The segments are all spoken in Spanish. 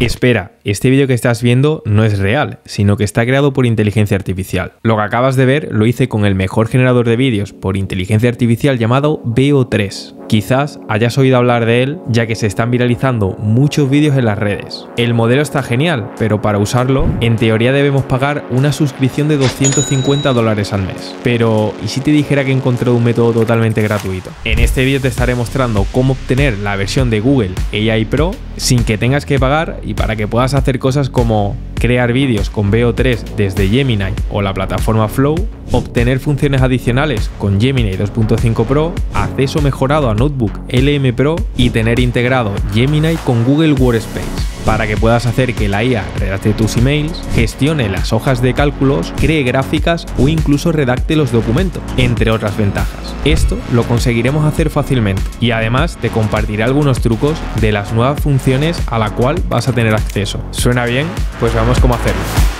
Espera, este vídeo que estás viendo no es real, sino que está creado por inteligencia artificial. Lo que acabas de ver lo hice con el mejor generador de vídeos por inteligencia artificial llamado bo 3 Quizás hayas oído hablar de él ya que se están viralizando muchos vídeos en las redes. El modelo está genial, pero para usarlo, en teoría debemos pagar una suscripción de 250 dólares al mes. Pero, ¿y si te dijera que encontré un método totalmente gratuito? En este vídeo te estaré mostrando cómo obtener la versión de Google AI Pro sin que tengas que pagar y para que puedas hacer cosas como crear vídeos con VO3 desde Gemini o la plataforma Flow, obtener funciones adicionales con Gemini 2.5 Pro, acceso mejorado a Notebook LM Pro y tener integrado Gemini con Google Workspace para que puedas hacer que la IA redacte tus emails, gestione las hojas de cálculos, cree gráficas o incluso redacte los documentos, entre otras ventajas. Esto lo conseguiremos hacer fácilmente y además te compartiré algunos trucos de las nuevas funciones a la cual vas a tener acceso. ¿Suena bien? Pues vamos cómo hacerlo.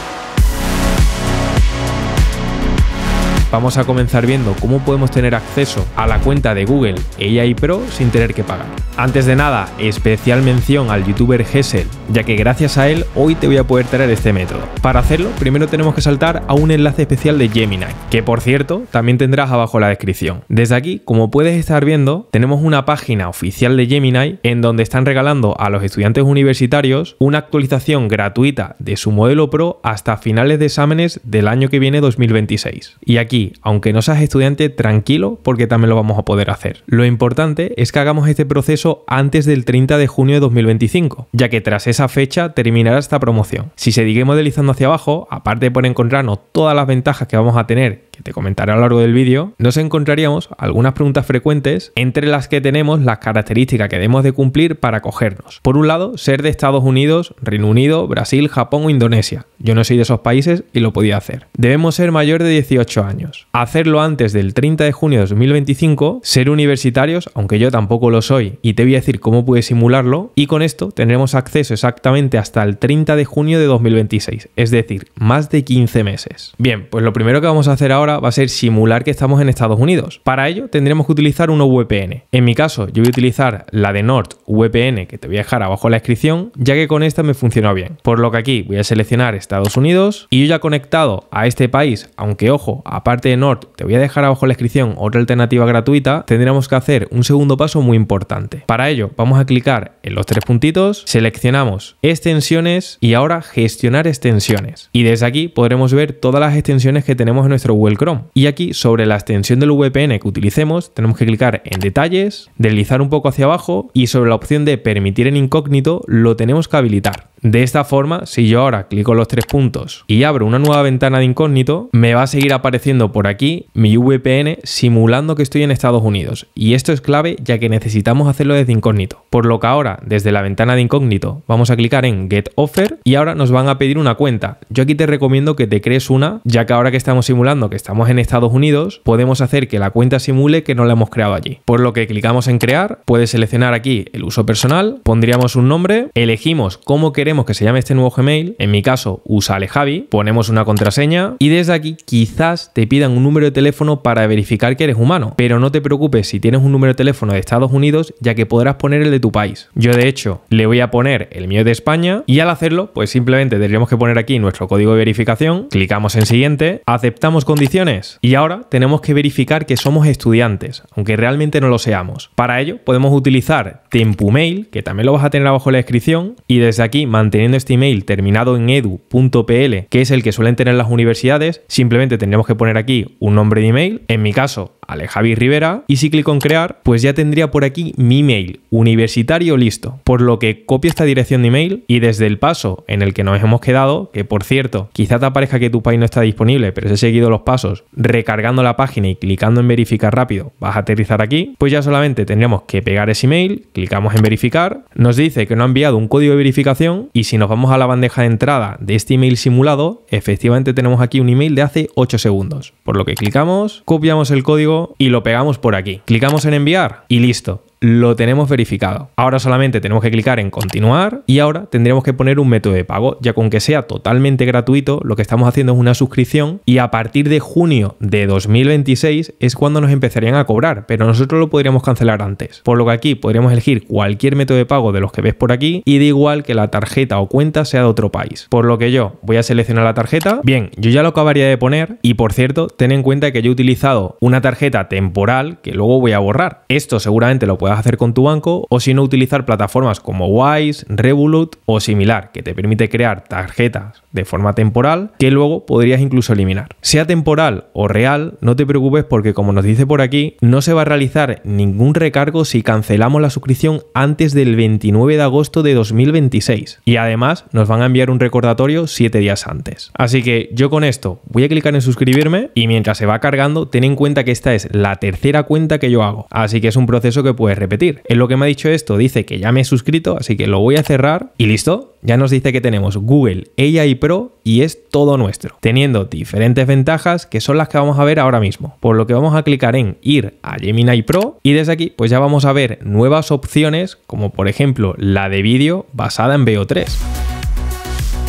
Vamos a comenzar viendo cómo podemos tener acceso a la cuenta de Google AI Pro sin tener que pagar. Antes de nada, especial mención al youtuber Gesell, ya que gracias a él hoy te voy a poder traer este método. Para hacerlo, primero tenemos que saltar a un enlace especial de Gemini, que por cierto, también tendrás abajo la descripción. Desde aquí, como puedes estar viendo, tenemos una página oficial de Gemini en donde están regalando a los estudiantes universitarios una actualización gratuita de su modelo Pro hasta finales de exámenes del año que viene 2026. Y aquí aunque no seas estudiante, tranquilo porque también lo vamos a poder hacer. Lo importante es que hagamos este proceso antes del 30 de junio de 2025, ya que tras esa fecha terminará esta promoción. Si seguimos modelizando hacia abajo, aparte de encontrarnos todas las ventajas que vamos a tener te comentaré a lo largo del vídeo, nos encontraríamos algunas preguntas frecuentes entre las que tenemos las características que debemos de cumplir para acogernos. Por un lado, ser de Estados Unidos, Reino Unido, Brasil, Japón o Indonesia. Yo no soy de esos países y lo podía hacer. Debemos ser mayor de 18 años. Hacerlo antes del 30 de junio de 2025, ser universitarios, aunque yo tampoco lo soy, y te voy a decir cómo puedes simularlo, y con esto tendremos acceso exactamente hasta el 30 de junio de 2026, es decir, más de 15 meses. Bien, pues lo primero que vamos a hacer ahora va a ser simular que estamos en Estados Unidos. Para ello tendremos que utilizar uno VPN. En mi caso yo voy a utilizar la de Nord VPN que te voy a dejar abajo en la descripción ya que con esta me funcionó bien. Por lo que aquí voy a seleccionar Estados Unidos y yo ya conectado a este país, aunque ojo, aparte de Nord, te voy a dejar abajo en la descripción otra alternativa gratuita, Tendríamos que hacer un segundo paso muy importante. Para ello vamos a clicar en los tres puntitos, seleccionamos extensiones y ahora gestionar extensiones. Y desde aquí podremos ver todas las extensiones que tenemos en nuestro Google Chrome. Y aquí, sobre la extensión del VPN que utilicemos, tenemos que clicar en detalles, deslizar un poco hacia abajo y sobre la opción de permitir en incógnito lo tenemos que habilitar. De esta forma, si yo ahora clico los tres puntos y abro una nueva ventana de incógnito, me va a seguir apareciendo por aquí mi VPN simulando que estoy en Estados Unidos. Y esto es clave ya que necesitamos hacerlo desde incógnito. Por lo que ahora, desde la ventana de incógnito, vamos a clicar en Get Offer y ahora nos van a pedir una cuenta. Yo aquí te recomiendo que te crees una, ya que ahora que estamos simulando que estamos en Estados Unidos, podemos hacer que la cuenta simule que no la hemos creado allí. Por lo que clicamos en Crear, puedes seleccionar aquí el uso personal, pondríamos un nombre, elegimos cómo queremos que se llame este nuevo Gmail, en mi caso usale Javi. ponemos una contraseña y desde aquí quizás te pidan un número de teléfono para verificar que eres humano, pero no te preocupes si tienes un número de teléfono de Estados Unidos ya que podrás poner el de tu país. Yo de hecho le voy a poner el mío de España y al hacerlo pues simplemente tendríamos que poner aquí nuestro código de verificación, clicamos en siguiente, aceptamos condiciones y ahora tenemos que verificar que somos estudiantes, aunque realmente no lo seamos. Para ello podemos utilizar Tempumail, que también lo vas a tener abajo en la descripción y desde aquí más manteniendo este email terminado en edu.pl, que es el que suelen tener las universidades, simplemente tendríamos que poner aquí un nombre de email, en mi caso, Alejavi Rivera, y si clico en crear, pues ya tendría por aquí mi email universitario listo, por lo que copia esta dirección de email y desde el paso en el que nos hemos quedado, que por cierto, quizá te aparezca que tu país no está disponible, pero si he seguido los pasos, recargando la página y clicando en verificar rápido, vas a aterrizar aquí, pues ya solamente tendríamos que pegar ese email, clicamos en verificar, nos dice que no ha enviado un código de verificación y si nos vamos a la bandeja de entrada de este email simulado, efectivamente tenemos aquí un email de hace 8 segundos. Por lo que clicamos, copiamos el código y lo pegamos por aquí. Clicamos en enviar y listo lo tenemos verificado. Ahora solamente tenemos que clicar en continuar y ahora tendríamos que poner un método de pago. Ya con que sea totalmente gratuito, lo que estamos haciendo es una suscripción y a partir de junio de 2026 es cuando nos empezarían a cobrar, pero nosotros lo podríamos cancelar antes. Por lo que aquí podríamos elegir cualquier método de pago de los que ves por aquí y da igual que la tarjeta o cuenta sea de otro país. Por lo que yo voy a seleccionar la tarjeta. Bien, yo ya lo acabaría de poner y por cierto, ten en cuenta que yo he utilizado una tarjeta temporal que luego voy a borrar. Esto seguramente lo puedo a hacer con tu banco, o si no, utilizar plataformas como Wise, Revolut o similar, que te permite crear tarjetas de forma temporal que luego podrías incluso eliminar. Sea temporal o real, no te preocupes porque como nos dice por aquí, no se va a realizar ningún recargo si cancelamos la suscripción antes del 29 de agosto de 2026. Y además nos van a enviar un recordatorio siete días antes. Así que yo con esto voy a clicar en suscribirme y mientras se va cargando, ten en cuenta que esta es la tercera cuenta que yo hago. Así que es un proceso que puedes repetir. en lo que me ha dicho esto, dice que ya me he suscrito, así que lo voy a cerrar y listo. Ya nos dice que tenemos Google AI Pro y es todo nuestro, teniendo diferentes ventajas que son las que vamos a ver ahora mismo. Por lo que vamos a clicar en ir a Gemini Pro y desde aquí pues ya vamos a ver nuevas opciones como por ejemplo la de vídeo basada en VO3.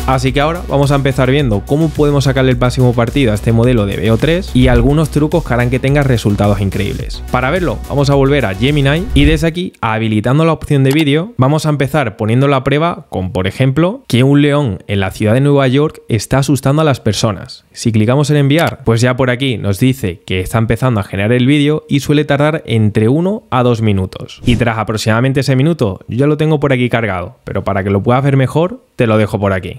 Así que ahora vamos a empezar viendo cómo podemos sacarle el máximo partido a este modelo de BO3 y algunos trucos que harán que tengas resultados increíbles. Para verlo vamos a volver a Gemini y desde aquí habilitando la opción de vídeo vamos a empezar poniendo la prueba con por ejemplo que un león en la ciudad de Nueva York está asustando a las personas. Si clicamos en enviar pues ya por aquí nos dice que está empezando a generar el vídeo y suele tardar entre 1 a 2 minutos. Y tras aproximadamente ese minuto yo ya lo tengo por aquí cargado pero para que lo puedas ver mejor te lo dejo por aquí.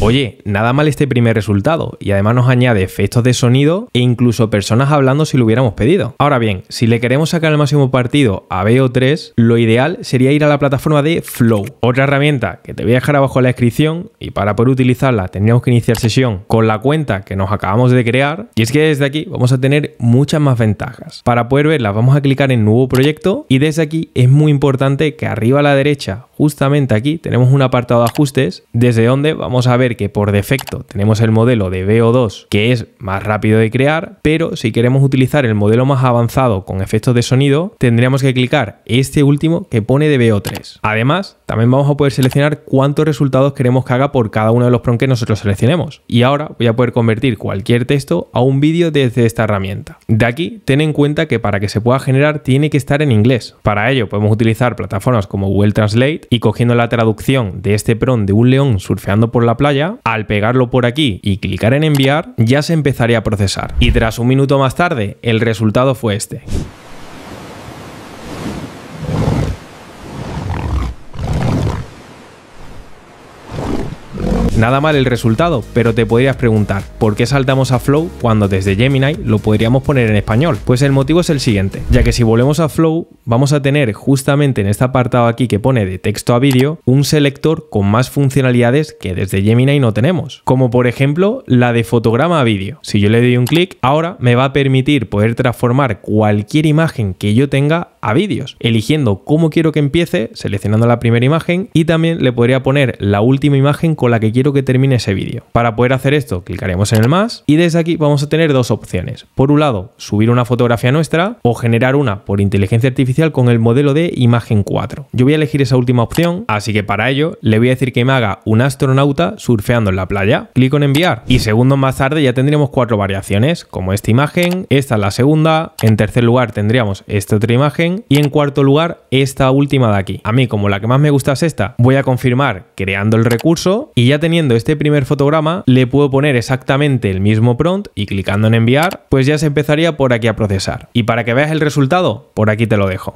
Oye, nada mal este primer resultado, y además nos añade efectos de sonido e incluso personas hablando si lo hubiéramos pedido. Ahora bien, si le queremos sacar el máximo partido a BO3, lo ideal sería ir a la plataforma de Flow, otra herramienta que te voy a dejar abajo en la descripción, y para poder utilizarla tendríamos que iniciar sesión con la cuenta que nos acabamos de crear, y es que desde aquí vamos a tener muchas más ventajas. Para poder verlas vamos a clicar en Nuevo Proyecto, y desde aquí es muy importante que arriba a la derecha justamente aquí tenemos un apartado de ajustes desde donde vamos a ver que por defecto tenemos el modelo de VO2 que es más rápido de crear, pero si queremos utilizar el modelo más avanzado con efectos de sonido, tendríamos que clicar este último que pone de VO3. Además, también vamos a poder seleccionar cuántos resultados queremos que haga por cada uno de los prompts que nosotros seleccionemos. Y ahora voy a poder convertir cualquier texto a un vídeo desde esta herramienta. De aquí, ten en cuenta que para que se pueda generar tiene que estar en inglés. Para ello podemos utilizar plataformas como Google Translate y cogiendo la traducción de este pron de un león surfeando por la playa, al pegarlo por aquí y clicar en enviar, ya se empezaría a procesar. Y tras un minuto más tarde, el resultado fue este. Nada mal el resultado, pero te podrías preguntar, ¿por qué saltamos a Flow cuando desde Gemini lo podríamos poner en español? Pues el motivo es el siguiente, ya que si volvemos a Flow, vamos a tener justamente en este apartado aquí que pone de texto a vídeo, un selector con más funcionalidades que desde Gemini no tenemos, como por ejemplo la de fotograma a vídeo. Si yo le doy un clic, ahora me va a permitir poder transformar cualquier imagen que yo tenga a vídeos, eligiendo cómo quiero que empiece, seleccionando la primera imagen y también le podría poner la última imagen con la que quiero que termine ese vídeo. Para poder hacer esto, clicaremos en el más y desde aquí vamos a tener dos opciones. Por un lado, subir una fotografía nuestra o generar una por inteligencia artificial con el modelo de imagen 4. Yo voy a elegir esa última opción, así que para ello le voy a decir que me haga un astronauta surfeando en la playa. Clico en enviar y segundos más tarde ya tendríamos cuatro variaciones, como esta imagen, esta es la segunda, en tercer lugar tendríamos esta otra imagen y en cuarto lugar, esta última de aquí. A mí, como la que más me gusta es esta, voy a confirmar creando el recurso y ya teniendo este primer fotograma, le puedo poner exactamente el mismo prompt y clicando en enviar, pues ya se empezaría por aquí a procesar. Y para que veas el resultado, por aquí te lo dejo.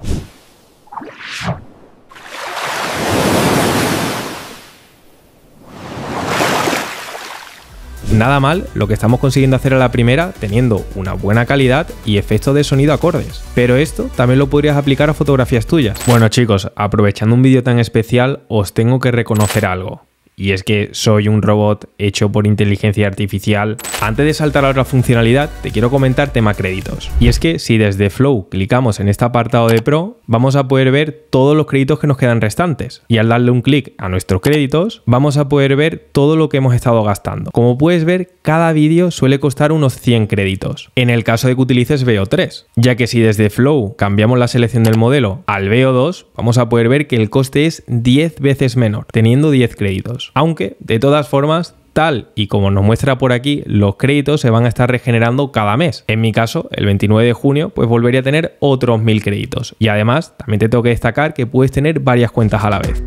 nada mal lo que estamos consiguiendo hacer a la primera teniendo una buena calidad y efectos de sonido acordes. Pero esto también lo podrías aplicar a fotografías tuyas. Bueno chicos, aprovechando un vídeo tan especial, os tengo que reconocer algo y es que soy un robot hecho por inteligencia artificial. Antes de saltar a otra funcionalidad, te quiero comentar tema créditos. Y es que si desde Flow clicamos en este apartado de Pro, vamos a poder ver todos los créditos que nos quedan restantes. Y al darle un clic a nuestros créditos, vamos a poder ver todo lo que hemos estado gastando. Como puedes ver, cada vídeo suele costar unos 100 créditos. En el caso de que utilices VO3, ya que si desde Flow cambiamos la selección del modelo al VO2, vamos a poder ver que el coste es 10 veces menor, teniendo 10 créditos. Aunque, de todas formas, tal y como nos muestra por aquí, los créditos se van a estar regenerando cada mes. En mi caso, el 29 de junio, pues volvería a tener otros 1000 créditos. Y además, también te tengo que destacar que puedes tener varias cuentas a la vez.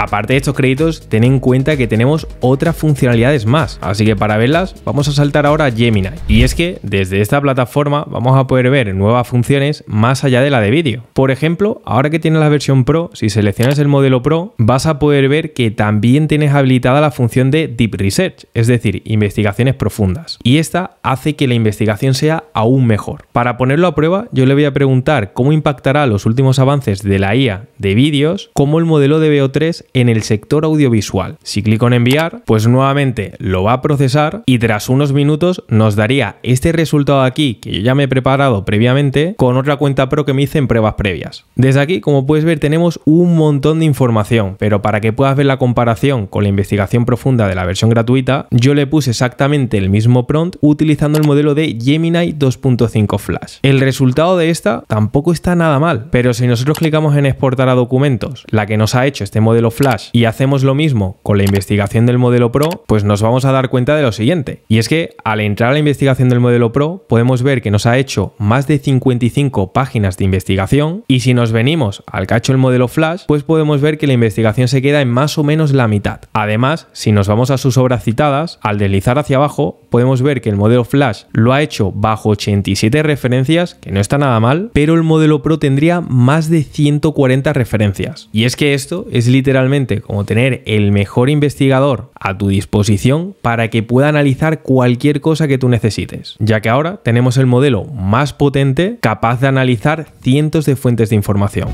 Aparte de estos créditos, ten en cuenta que tenemos otras funcionalidades más, así que para verlas vamos a saltar ahora a Gemini. Y es que desde esta plataforma vamos a poder ver nuevas funciones más allá de la de vídeo. Por ejemplo, ahora que tienes la versión Pro, si seleccionas el modelo Pro, vas a poder ver que también tienes habilitada la función de Deep Research, es decir, investigaciones profundas. Y esta hace que la investigación sea aún mejor. Para ponerlo a prueba, yo le voy a preguntar cómo impactará los últimos avances de la IA de vídeos, cómo el modelo de BO3 en el sector audiovisual. Si clico en enviar, pues nuevamente lo va a procesar y tras unos minutos nos daría este resultado aquí que yo ya me he preparado previamente con otra cuenta pro que me hice en pruebas previas. Desde aquí, como puedes ver, tenemos un montón de información, pero para que puedas ver la comparación con la investigación profunda de la versión gratuita, yo le puse exactamente el mismo prompt utilizando el modelo de Gemini 2.5 Flash. El resultado de esta tampoco está nada mal, pero si nosotros clicamos en exportar a documentos, la que nos ha hecho este modelo Flash y hacemos lo mismo con la investigación del modelo Pro, pues nos vamos a dar cuenta de lo siguiente. Y es que al entrar a la investigación del modelo Pro podemos ver que nos ha hecho más de 55 páginas de investigación y si nos venimos al cacho del modelo Flash, pues podemos ver que la investigación se queda en más o menos la mitad. Además, si nos vamos a sus obras citadas, al deslizar hacia abajo, podemos ver que el modelo Flash lo ha hecho bajo 87 referencias, que no está nada mal, pero el modelo Pro tendría más de 140 referencias. Y es que esto es literalmente como tener el mejor investigador a tu disposición para que pueda analizar cualquier cosa que tú necesites, ya que ahora tenemos el modelo más potente capaz de analizar cientos de fuentes de información.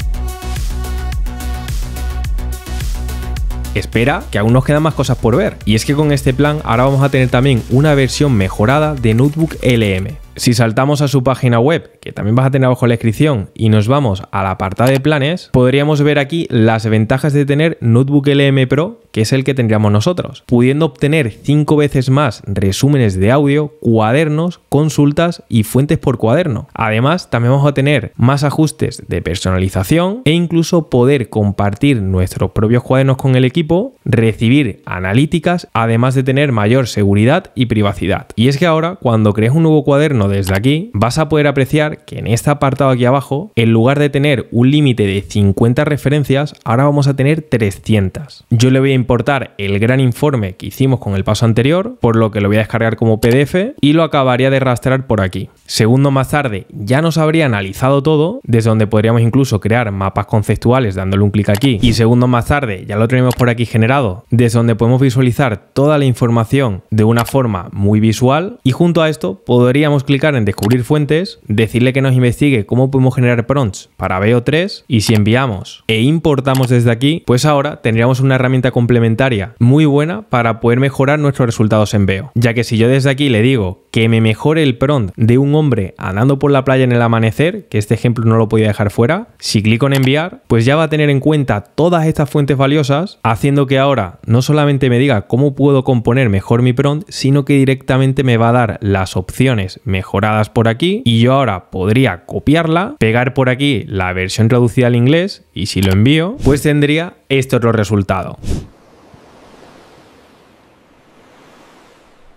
Espera, que aún nos quedan más cosas por ver. Y es que con este plan ahora vamos a tener también una versión mejorada de Notebook LM. Si saltamos a su página web que también vas a tener abajo en la descripción, y nos vamos al apartado de planes, podríamos ver aquí las ventajas de tener Notebook LM Pro, que es el que tendríamos nosotros, pudiendo obtener cinco veces más resúmenes de audio, cuadernos, consultas y fuentes por cuaderno. Además, también vamos a tener más ajustes de personalización e incluso poder compartir nuestros propios cuadernos con el equipo, recibir analíticas, además de tener mayor seguridad y privacidad. Y es que ahora, cuando crees un nuevo cuaderno desde aquí, vas a poder apreciar que en este apartado aquí abajo, en lugar de tener un límite de 50 referencias, ahora vamos a tener 300. Yo le voy a importar el gran informe que hicimos con el paso anterior, por lo que lo voy a descargar como PDF y lo acabaría de rastrear por aquí. Segundo más tarde ya nos habría analizado todo, desde donde podríamos incluso crear mapas conceptuales dándole un clic aquí. Y segundo más tarde ya lo tenemos por aquí generado, desde donde podemos visualizar toda la información de una forma muy visual. Y junto a esto podríamos clicar en descubrir fuentes, decir que nos investigue cómo podemos generar prompts para BO3 y si enviamos e importamos desde aquí, pues ahora tendríamos una herramienta complementaria muy buena para poder mejorar nuestros resultados en BO. Ya que si yo desde aquí le digo que me mejore el prompt de un hombre andando por la playa en el amanecer, que este ejemplo no lo podía dejar fuera, si clico en enviar, pues ya va a tener en cuenta todas estas fuentes valiosas, haciendo que ahora no solamente me diga cómo puedo componer mejor mi prompt, sino que directamente me va a dar las opciones mejoradas por aquí y yo ahora podría copiarla, pegar por aquí la versión traducida al inglés y si lo envío, pues tendría este otro resultado.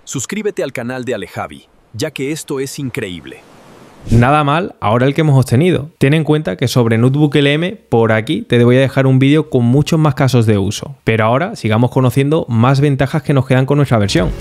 Suscríbete al canal de Alejavi, ya que esto es increíble. Nada mal ahora el que hemos obtenido. Ten en cuenta que sobre Notebook LM por aquí te voy a dejar un vídeo con muchos más casos de uso. Pero ahora sigamos conociendo más ventajas que nos quedan con nuestra versión.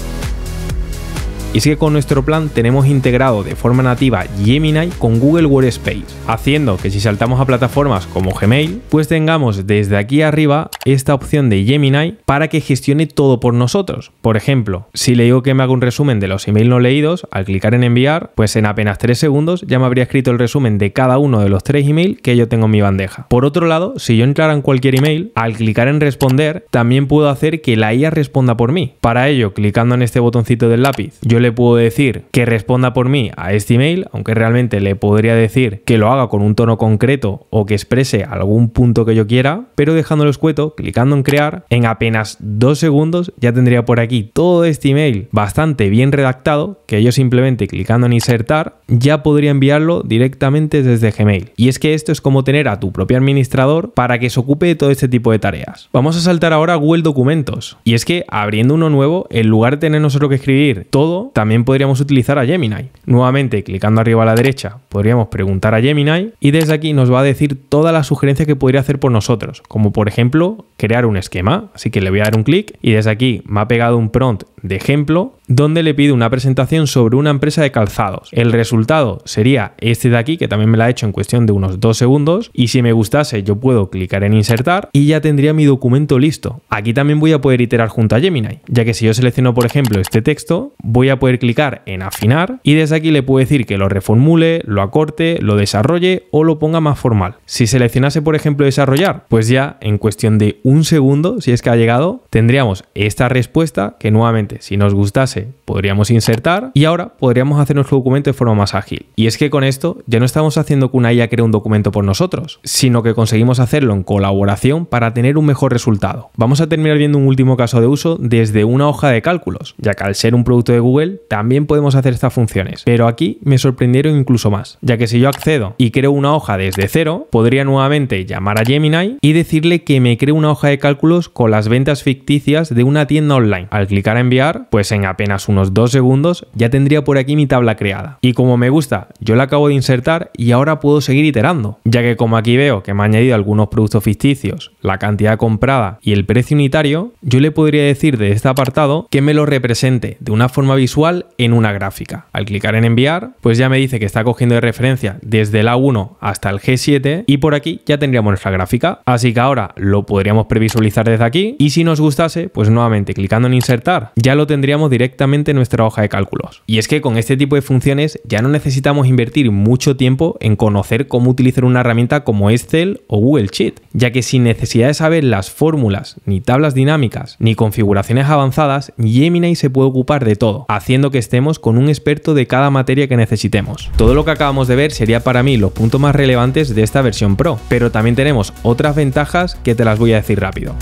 Y es que con nuestro plan tenemos integrado de forma nativa Gemini con Google Workspace, haciendo que si saltamos a plataformas como Gmail, pues tengamos desde aquí arriba esta opción de Gemini para que gestione todo por nosotros. Por ejemplo, si le digo que me haga un resumen de los emails no leídos, al clicar en enviar, pues en apenas 3 segundos ya me habría escrito el resumen de cada uno de los tres emails que yo tengo en mi bandeja. Por otro lado, si yo entrara en cualquier email, al clicar en responder, también puedo hacer que la IA responda por mí. Para ello, clicando en este botoncito del lápiz, yo le puedo decir que responda por mí a este email, aunque realmente le podría decir que lo haga con un tono concreto o que exprese algún punto que yo quiera, pero dejándolo escueto, clicando en crear, en apenas dos segundos ya tendría por aquí todo este email bastante bien redactado, que yo simplemente clicando en insertar ya podría enviarlo directamente desde Gmail. Y es que esto es como tener a tu propio administrador para que se ocupe de todo este tipo de tareas. Vamos a saltar ahora a Google Documentos. Y es que abriendo uno nuevo, en lugar de tener nosotros que escribir todo, también podríamos utilizar a Gemini. Nuevamente, clicando arriba a la derecha, podríamos preguntar a Gemini y desde aquí nos va a decir todas las sugerencias que podría hacer por nosotros, como por ejemplo crear un esquema. Así que le voy a dar un clic y desde aquí me ha pegado un prompt de ejemplo donde le pido una presentación sobre una empresa de calzados. El resultado sería este de aquí, que también me la ha hecho en cuestión de unos dos segundos, y si me gustase yo puedo clicar en insertar y ya tendría mi documento listo. Aquí también voy a poder iterar junto a Gemini, ya que si yo selecciono por ejemplo este texto, voy a poder clicar en afinar y desde aquí le puedo decir que lo reformule, lo acorte, lo desarrolle o lo ponga más formal. Si seleccionase por ejemplo desarrollar, pues ya en cuestión de un segundo, si es que ha llegado, tendríamos esta respuesta que nuevamente si nos gustase, podríamos insertar y ahora podríamos hacer nuestro documento de forma más ágil. Y es que con esto ya no estamos haciendo que una IA cree un documento por nosotros, sino que conseguimos hacerlo en colaboración para tener un mejor resultado. Vamos a terminar viendo un último caso de uso desde una hoja de cálculos, ya que al ser un producto de Google también podemos hacer estas funciones. Pero aquí me sorprendieron incluso más, ya que si yo accedo y creo una hoja desde cero, podría nuevamente llamar a Gemini y decirle que me cree una hoja de cálculos con las ventas ficticias de una tienda online. Al clicar en pues en apenas unos 2 segundos ya tendría por aquí mi tabla creada. Y como me gusta, yo la acabo de insertar y ahora puedo seguir iterando, ya que como aquí veo que me ha añadido algunos productos ficticios, la cantidad comprada y el precio unitario, yo le podría decir de este apartado que me lo represente de una forma visual en una gráfica. Al clicar en enviar, pues ya me dice que está cogiendo de referencia desde la A1 hasta el G7 y por aquí ya tendríamos nuestra gráfica. Así que ahora lo podríamos previsualizar desde aquí y si nos gustase, pues nuevamente clicando en insertar, ya lo tendríamos directamente en nuestra hoja de cálculos. Y es que con este tipo de funciones ya no necesitamos invertir mucho tiempo en conocer cómo utilizar una herramienta como Excel o Google Sheet, ya que sin necesidad de saber las fórmulas, ni tablas dinámicas, ni configuraciones avanzadas, Gemini se puede ocupar de todo, haciendo que estemos con un experto de cada materia que necesitemos. Todo lo que acabamos de ver sería para mí los puntos más relevantes de esta versión Pro, pero también tenemos otras ventajas que te las voy a decir rápido.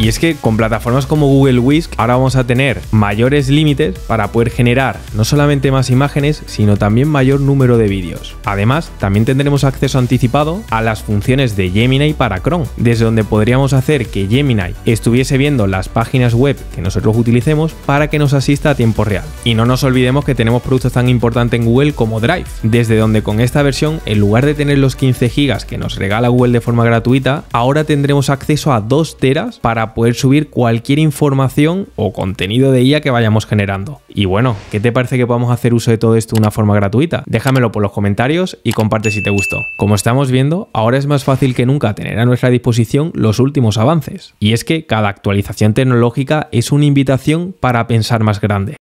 Y es que con plataformas como Google Wisk, ahora vamos a tener mayores límites para poder generar no solamente más imágenes, sino también mayor número de vídeos. Además, también tendremos acceso anticipado a las funciones de Gemini para Chrome, desde donde podríamos hacer que Gemini estuviese viendo las páginas web que nosotros utilicemos para que nos asista a tiempo real. Y no nos olvidemos que tenemos productos tan importantes en Google como Drive, desde donde con esta versión, en lugar de tener los 15 GB que nos regala Google de forma gratuita, ahora tendremos acceso a 2 teras para poder subir cualquier información o contenido de IA que vayamos generando. Y bueno, ¿qué te parece que podamos hacer uso de todo esto de una forma gratuita? Déjamelo por los comentarios y comparte si te gustó. Como estamos viendo, ahora es más fácil que nunca tener a nuestra disposición los últimos avances. Y es que cada actualización tecnológica es una invitación para pensar más grande,